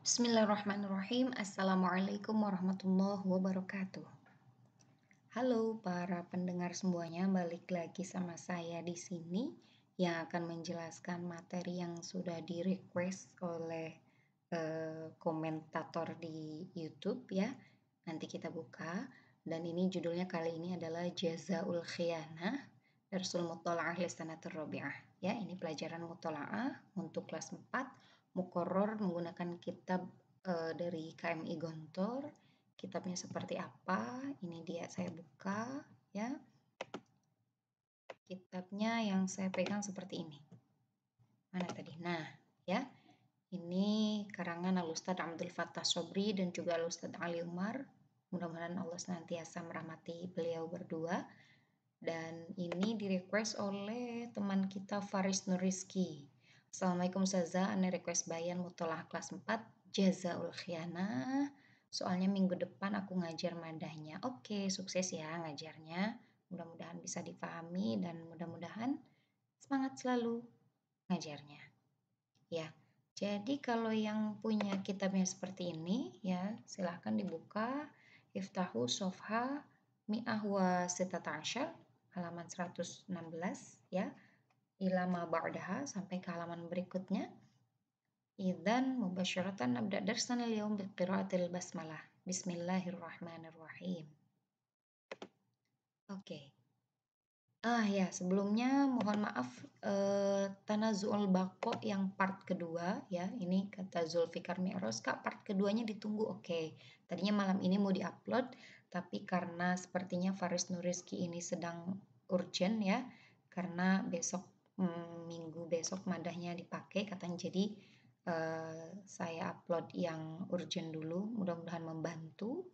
Bismillahirrahmanirrahim. Assalamualaikum warahmatullahi wabarakatuh. Halo para pendengar semuanya, balik lagi sama saya di sini yang akan menjelaskan materi yang sudah di request oleh eh, komentator di YouTube ya. Nanti kita buka dan ini judulnya kali ini adalah Jazaul Khiyanah Darsul Mutola'ah Lisanatul Rabi'ah. Ya, ini pelajaran mutola'ah untuk kelas 4 Mukoror menggunakan kitab e, dari KMI Gontor. Kitabnya seperti apa? Ini dia saya buka ya. Kitabnya yang saya pegang seperti ini. Mana tadi? Nah, ya. Ini karangan Alustad ustaz Abdul Fattah Sobri dan juga Alustad ustaz Ali Umar. Mudah-mudahan Allah senantiasa merahmati beliau berdua. Dan ini direquest oleh teman kita Faris Nuriski Assalamualaikum Ustazah, Ane request bayan mutolah kelas 4 Jazaul Khiana. Soalnya minggu depan aku ngajar madahnya Oke, sukses ya ngajarnya Mudah-mudahan bisa dipahami dan mudah-mudahan semangat selalu ngajarnya Ya, jadi kalau yang punya kitabnya seperti ini ya silahkan dibuka Iftahu Sofha Mi'ahwa Sitata Asyar halaman 116 ya ma ba'daha sampai ke halaman berikutnya. Idan mubasyaratan nabda darsan al-yawm bi qiraatil basmalah. Bismillahirrahmanirrahim. Oke. Okay. Ah ya, sebelumnya mohon maaf eh, Tanazul Bako yang part kedua ya. Ini kata Zulfikar Mi'ros, Kak, part keduanya ditunggu. Oke. Okay. Tadinya malam ini mau diupload, tapi karena sepertinya Faris Nuriski ini sedang urgent ya, karena besok Hmm, minggu besok madahnya dipakai katanya jadi uh, saya upload yang urgent dulu mudah-mudahan membantu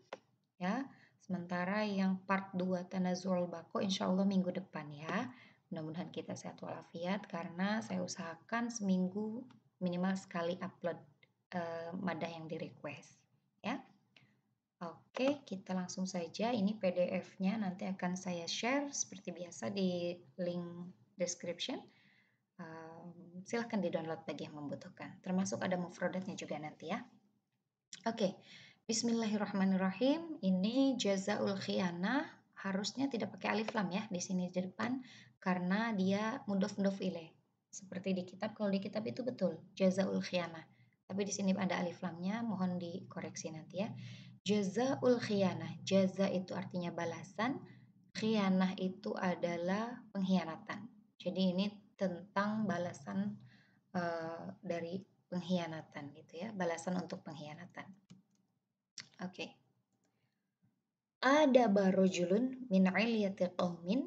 ya sementara yang part 2 zul bako insya Allah minggu depan ya mudah-mudahan kita sehat walafiat karena saya usahakan seminggu minimal sekali upload uh, madah yang di request ya Oke, kita langsung saja. Ini PDF-nya nanti akan saya share seperti biasa di link description silahkan di-download bagi yang membutuhkan. Termasuk ada mufrodatnya juga nanti ya. Oke, okay. Bismillahirrahmanirrahim. Ini jazaul khianah harusnya tidak pakai alif lam ya di sini di depan karena dia mudof mudof ile. Seperti di kitab kalau di kitab itu betul jazaul khianah. Tapi di sini ada alif lamnya, mohon dikoreksi nanti ya. Jazaul khianah. Jaza itu artinya balasan, khianah itu adalah pengkhianatan. Jadi ini tentang balasan uh, dari pengkhianatan gitu ya, balasan untuk pengkhianatan. Oke. Okay. Ada barujulun min qomin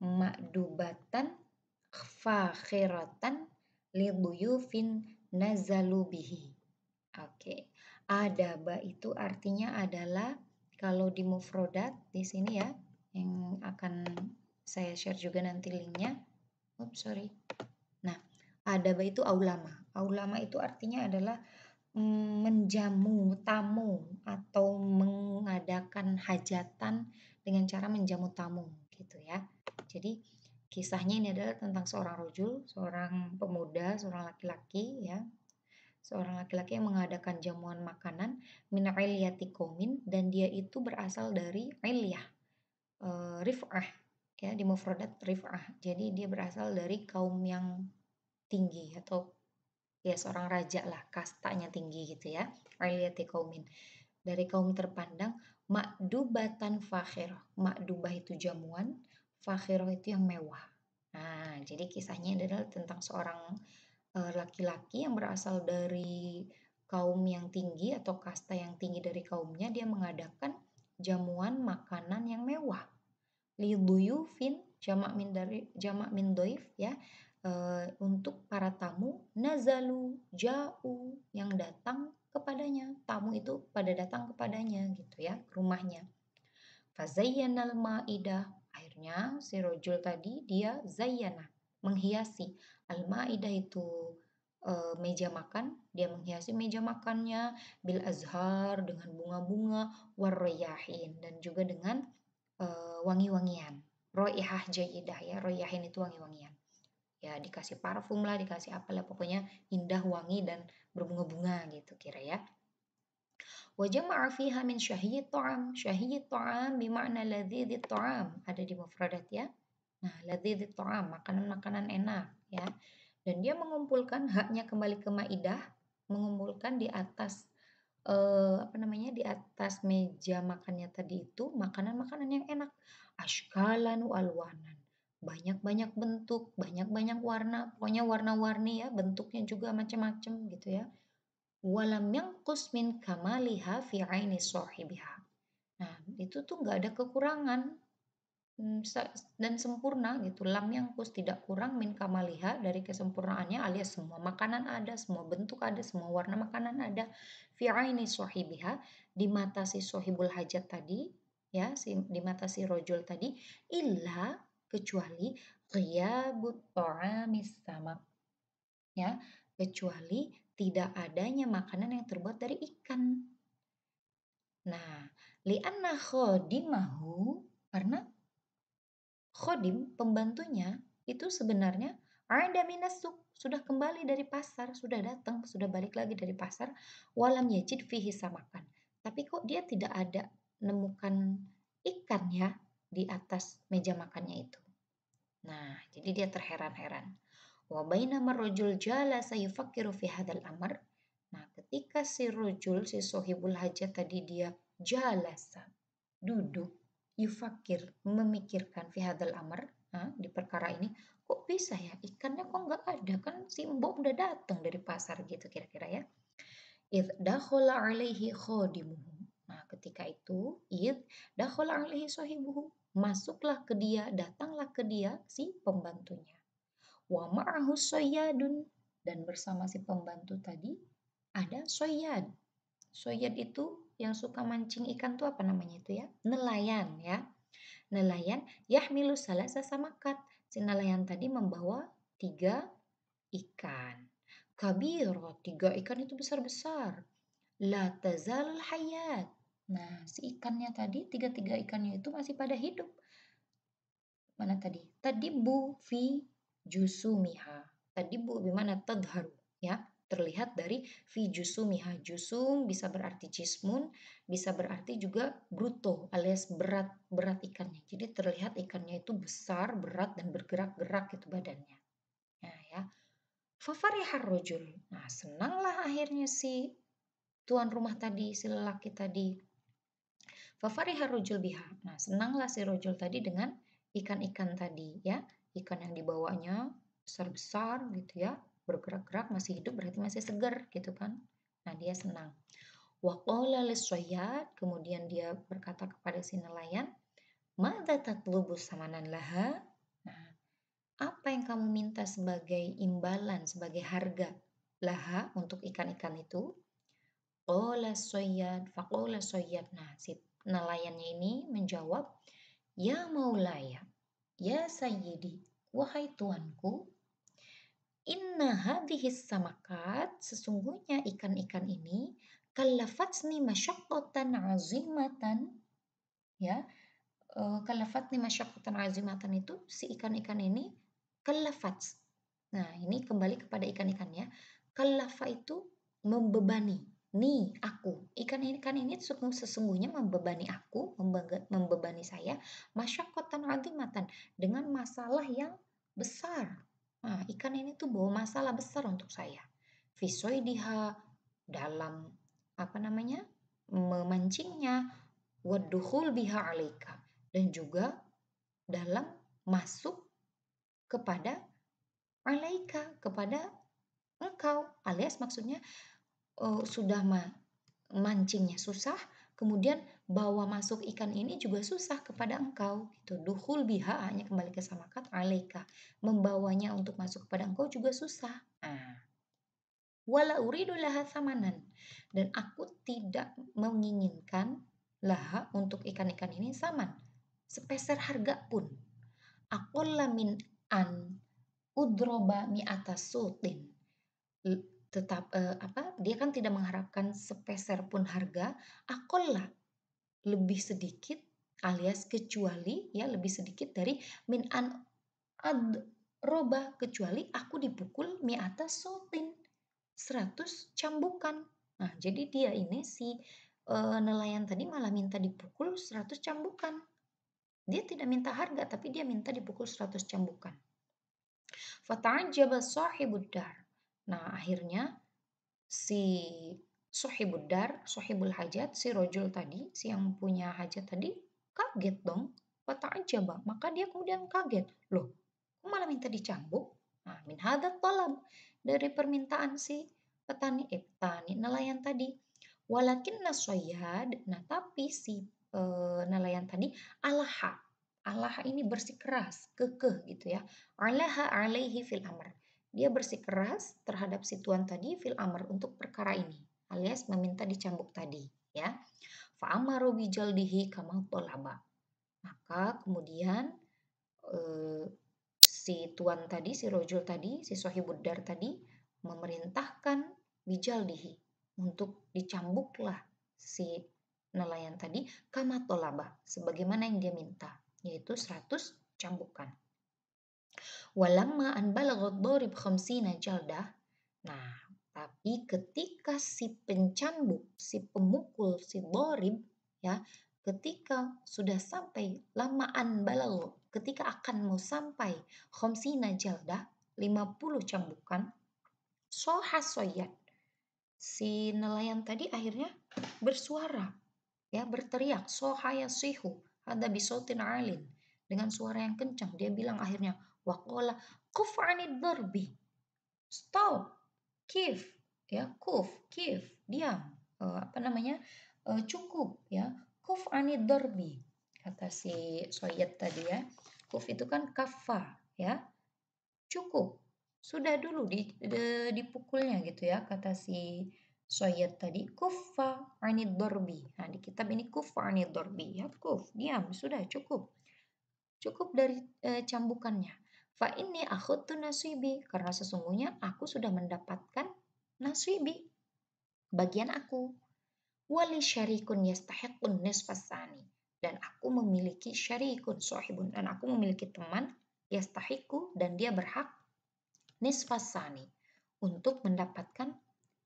makdubatan ma'dubatan fakhiratan liduyufin nazalubihi. Oke. Ada ba itu artinya adalah kalau di mufrodat di sini ya yang akan saya share juga nanti linknya Oops, sorry. Nah, adaba itu aulama. Aulama itu artinya adalah mm, menjamu tamu atau mengadakan hajatan dengan cara menjamu tamu gitu ya. Jadi kisahnya ini adalah tentang seorang rojul, seorang pemuda, seorang laki-laki ya. Seorang laki-laki yang mengadakan jamuan makanan min komin dan dia itu berasal dari ilyah Uh, eh, rif'ah ya di mufradat rif'ah. Jadi dia berasal dari kaum yang tinggi atau ya seorang raja lah, kastanya tinggi gitu ya. Aliyati kaumin. Dari kaum terpandang, makdubatan fakhir Makdubah itu jamuan, fakhir itu yang mewah. Nah, jadi kisahnya adalah tentang seorang eh, laki-laki uh, yang berasal dari kaum yang tinggi atau kasta yang tinggi dari kaumnya, dia mengadakan jamuan makanan yang mewah fin jamak min dari jamak min doif ya e, untuk para tamu nazalu ja'u yang datang kepadanya tamu itu pada datang kepadanya gitu ya rumahnya fazayyanal ma'idah akhirnya si rojul tadi dia zayyana menghiasi al ma'idah itu e, meja makan dia menghiasi meja makannya bil azhar dengan bunga-bunga warriyahin dan juga dengan eh, wangi-wangian. Roihah jayidah ya, ini itu wangi-wangian. Ya dikasih parfum lah, dikasih apalah, pokoknya indah, wangi, dan berbunga-bunga gitu kira ya. Wajah ma'afiha min syahiyyit ta'am. syahiyyit ta'am bima'na ladhidhi ta'am. Ada di mufradat ya. Nah, ladhidhi ta'am, makanan-makanan enak ya. Dan dia mengumpulkan haknya kembali ke ma'idah, mengumpulkan di atas uh, apa namanya, di atas meja makannya tadi itu makanan-makanan yang enak, ashkalan walwanan, banyak-banyak bentuk, banyak-banyak warna, pokoknya warna-warni ya, bentuknya juga macam-macam gitu ya. Walam yang kusmin kamaliha fi 'aini sohibiha. Nah, itu tuh nggak ada kekurangan. Hmm, dan sempurna gitu lam yang kus tidak kurang min kamaliha dari kesempurnaannya alias semua makanan ada semua bentuk ada semua warna makanan ada fi ini sohibiha di mata si sohibul hajat tadi ya si, di mata si rojul tadi illa kecuali ghiyabut ta'amis sama ya kecuali tidak adanya makanan yang terbuat dari ikan nah li'anna dimahu karena Khodim, pembantunya, itu sebenarnya ada minasuk, sudah kembali dari pasar, sudah datang, sudah balik lagi dari pasar, walam yajid fihi samakan. Tapi kok dia tidak ada nemukan ikan ya di atas meja makannya itu. Nah, jadi dia terheran-heran. Wa bainama rajul jala sayufakiru fi hadal amr. Nah, ketika si rojul, si sohibul hajat tadi dia jalasa, duduk yufakir memikirkan fihadal amr nah, di perkara ini kok bisa ya ikannya kok nggak ada kan si mbok udah datang dari pasar gitu kira-kira ya id dakhala alaihi khodimuhu nah ketika itu id dakhala alaihi sohibuhu masuklah ke dia datanglah ke dia si pembantunya wa ma'ahu soyadun dan bersama si pembantu tadi ada soyad soyad itu yang suka mancing ikan tuh apa namanya itu ya? Nelayan ya. Nelayan yahmilu sama kat Si nelayan tadi membawa tiga ikan. Kabiro, tiga ikan itu besar-besar. La tazal hayat. Nah, si ikannya tadi, tiga-tiga ikannya itu masih pada hidup. Mana tadi? Tadi bu fi jusumiha. Tadi bu bimana tadharu. Ya, terlihat dari fi jusumiha. Jusum bisa berarti jismun, bisa berarti juga bruto alias berat berat ikannya. Jadi terlihat ikannya itu besar, berat dan bergerak-gerak gitu badannya. Nah, ya. favori rojul. Nah, senanglah akhirnya si tuan rumah tadi, si lelaki tadi. favori rojul biha. Nah, senanglah si rojul tadi dengan ikan-ikan tadi ya. Ikan yang dibawanya besar-besar gitu ya bergerak-gerak masih hidup berarti masih segar gitu kan nah dia senang waqala lisyad kemudian dia berkata kepada si nelayan madza tatlubu samanan laha nah apa yang kamu minta sebagai imbalan sebagai harga laha untuk ikan-ikan itu qala soyad faqala soyad nah si nelayannya ini menjawab ya maulaya ya sayyidi wahai tuanku Inna hadhis samakat, sesungguhnya ikan-ikan ini kalafatni masyaqqatan azimatan. Ya. Eh, kalafatni masyaqqatan azimatan itu si ikan-ikan ini kalafat. Nah, ini kembali kepada ikan-ikannya. Kalafa itu membebani. Ni, aku. Ikan-ikan ini sesungguhnya membebani aku, membebani saya. Masyaqqatan azimatan. Dengan masalah yang besar. Nah, ikan ini tuh bawa masalah besar untuk saya. visoidiha dalam apa namanya? memancingnya waduhul biha alaika dan juga dalam masuk kepada alaika kepada engkau alias maksudnya uh, sudah ma mancingnya susah kemudian bawa masuk ikan ini juga susah kepada engkau gitu duhul biha hanya kembali ke samakat alaika membawanya untuk masuk kepada engkau juga susah Walau ah. wala uridu laha samanan dan aku tidak menginginkan laha untuk ikan-ikan ini saman sepeser harga pun aku lamin an udroba mi atas sultin tetap eh, apa dia kan tidak mengharapkan sepeser pun harga akolah lebih sedikit alias kecuali ya lebih sedikit dari min an ad roba kecuali aku dipukul mi atas sotin 100 cambukan nah jadi dia ini si e, nelayan tadi malah minta dipukul 100 cambukan dia tidak minta harga tapi dia minta dipukul 100 cambukan fata'ajjaba sahibud dar Nah, akhirnya si sohibul dar, sohibul hajat, si rojul tadi, si yang punya hajat tadi, kaget dong. Kata aja, bang. Maka dia kemudian kaget. Loh, kok malah minta dicambuk? Nah, min hadat tolam Dari permintaan si petani, eh, petani, nelayan tadi. Walakin nasoyad, nah tapi si e, nelayan tadi, alaha. Alaha ini bersikeras, kekeh gitu ya. Alaha alaihi fil amr dia bersikeras terhadap si tuan tadi fil amr untuk perkara ini, alias meminta dicambuk tadi, ya. Fa Fa'amaru bijaldihi kama tolaba. Maka kemudian eh, si tuan tadi, si rojul tadi, si sohibuddar tadi memerintahkan bijaldihi untuk dicambuklah si nelayan tadi kama tolaba sebagaimana yang dia minta yaitu 100 cambukan. Walamma an balagot dorib khamsina jaldah. Nah, tapi ketika si pencambuk, si pemukul, si dorib, ya, ketika sudah sampai lamaan balagh, ketika akan mau sampai khamsina jaldah 50 cambukan, soha soyat. Si nelayan tadi akhirnya bersuara, ya berteriak, soha ya sihu, ada bisotin alin. Dengan suara yang kencang, dia bilang akhirnya, Wakola, قف عن darbi stop kif ya kuf kif, diam uh, apa namanya uh, cukup ya kuf anid darbi kata si Soyet tadi ya kuf itu kan kafa ya cukup sudah dulu di, di, dipukulnya gitu ya kata si Soyet tadi kufa anid dorbi nah di kitab ini kufa anid dorbi ya kuf diam sudah cukup cukup dari e, cambukannya Fa ini aku tuh nasibi karena sesungguhnya aku sudah mendapatkan nasibi bagian aku. Wali syarikun yastahiqun nisfasani dan aku memiliki syarikun sohibun dan aku memiliki teman yastahiku dan dia berhak nisfasani untuk mendapatkan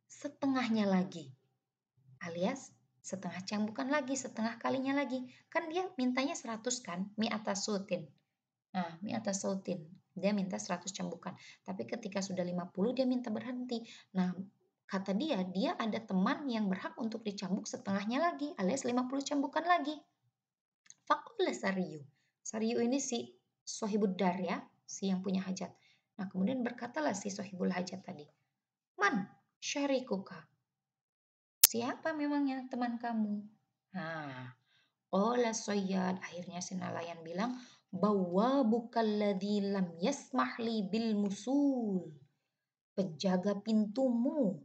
setengahnya lagi alias setengah bukan lagi, setengah kalinya lagi. Kan dia mintanya 100 kan, mi atas sutin. Nah, mi atas sutin dia minta 100 cambukan. Tapi ketika sudah 50 dia minta berhenti. Nah, kata dia, dia ada teman yang berhak untuk dicambuk setengahnya lagi alias 50 cambukan lagi. Fakul Sariyu. Sariyu ini si sohibud dar ya, si yang punya hajat. Nah, kemudian berkatalah si sohibul hajat tadi. Man, syarikuka. Siapa memangnya teman kamu? Nah, Ola Soyad. Akhirnya si nelayan bilang, Bawabukalladhi lam yasmahli bil musul. Penjaga pintumu.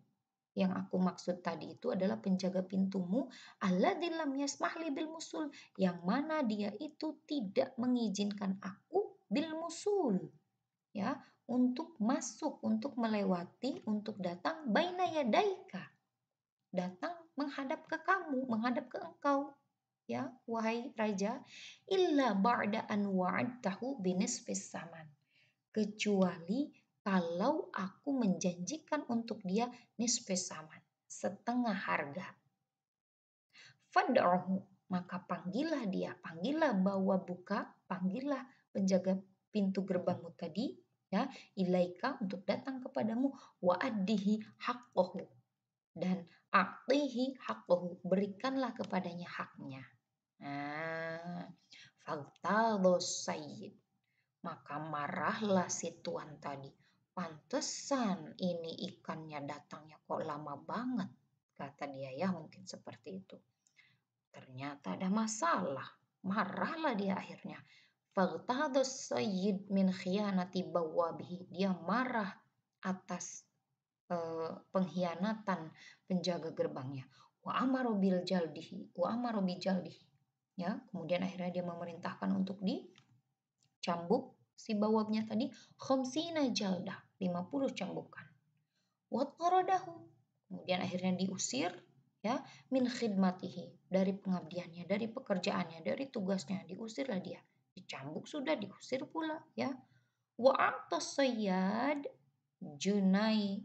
Yang aku maksud tadi itu adalah penjaga pintumu di dalam yasmahli bil musul. Yang mana dia itu tidak mengizinkan aku bil musul. Ya, untuk masuk, untuk melewati, untuk datang baina Datang menghadap ke kamu, menghadap ke engkau ya wahai raja illa ba'da an wa'adtahu binisfis saman kecuali kalau aku menjanjikan untuk dia nisfis saman setengah harga fad'uhu maka panggillah dia panggillah bawa buka panggillah penjaga pintu gerbangmu tadi ya ilaika untuk datang kepadamu wa addihi haqqahu dan aktihi haqqahu berikanlah kepadanya haknya Nah, Faltado Sayyid. Maka marahlah si tuan tadi. Pantesan ini ikannya datangnya kok lama banget. Kata dia ya mungkin seperti itu. Ternyata ada masalah. Marahlah dia akhirnya. Faltado Sayyid min khianati bawabihi. Dia marah atas eh, pengkhianatan penjaga gerbangnya. Wa amaru bil jaldihi. Wa amaru jaldihi ya kemudian akhirnya dia memerintahkan untuk dicambuk si bawabnya tadi khomsina jalda 50 cambukan wat qaradahu kemudian akhirnya diusir ya min khidmatihi dari pengabdiannya dari pekerjaannya dari tugasnya diusirlah dia dicambuk sudah diusir pula ya wa sayyad junai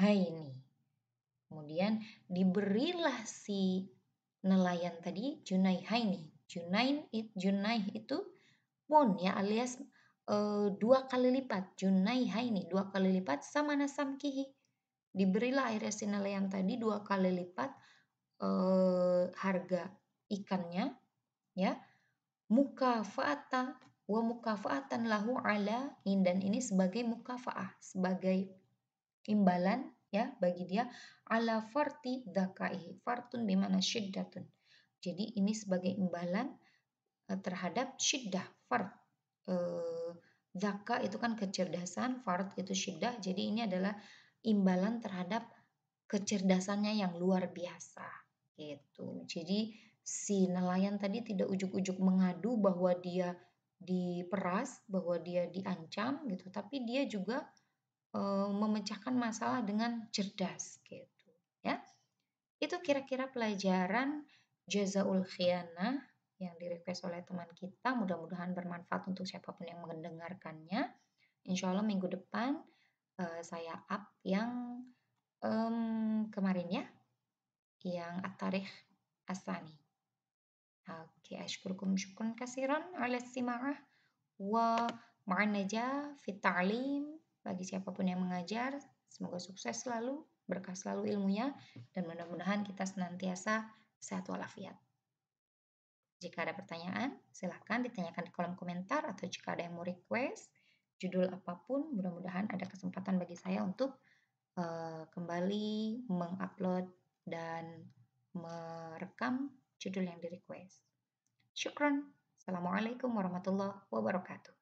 haini kemudian diberilah si nelayan tadi Junaihaini. Junain it Junai itu pun ya alias e, dua kali lipat. Junaihaini dua kali lipat sama nasamkihi. Diberilah akhirnya si nelayan tadi dua kali lipat e, harga ikannya ya. Mukafa'ata wa mukafa'atan lahu ala in dan ini sebagai mukafaah, sebagai imbalan ya bagi dia ala farti dzakai fartun bimana syiddatun jadi ini sebagai imbalan eh, terhadap syiddah fart e, eh, zaka itu kan kecerdasan fart itu syiddah jadi ini adalah imbalan terhadap kecerdasannya yang luar biasa gitu jadi si nelayan tadi tidak ujuk-ujuk mengadu bahwa dia diperas bahwa dia diancam gitu tapi dia juga Eh, memecahkan masalah dengan cerdas gitu ya. Itu kira-kira pelajaran jazaul khiana yang direquest oleh teman kita. Mudah-mudahan bermanfaat untuk siapapun yang mendengarkannya. Insya Allah minggu depan uh, saya up yang um, kemarin ya, yang atarikh asani. Oke, ashkurukum syukun kasiron ala sima'ah wa ma'anaja fit ta'lim bagi siapapun yang mengajar. Semoga sukses selalu, berkah selalu ilmunya, dan mudah-mudahan kita senantiasa sehat walafiat. Jika ada pertanyaan, silahkan ditanyakan di kolom komentar atau jika ada yang mau request, judul apapun, mudah-mudahan ada kesempatan bagi saya untuk uh, kembali mengupload dan merekam judul yang di request. Syukron. Assalamualaikum warahmatullahi wabarakatuh.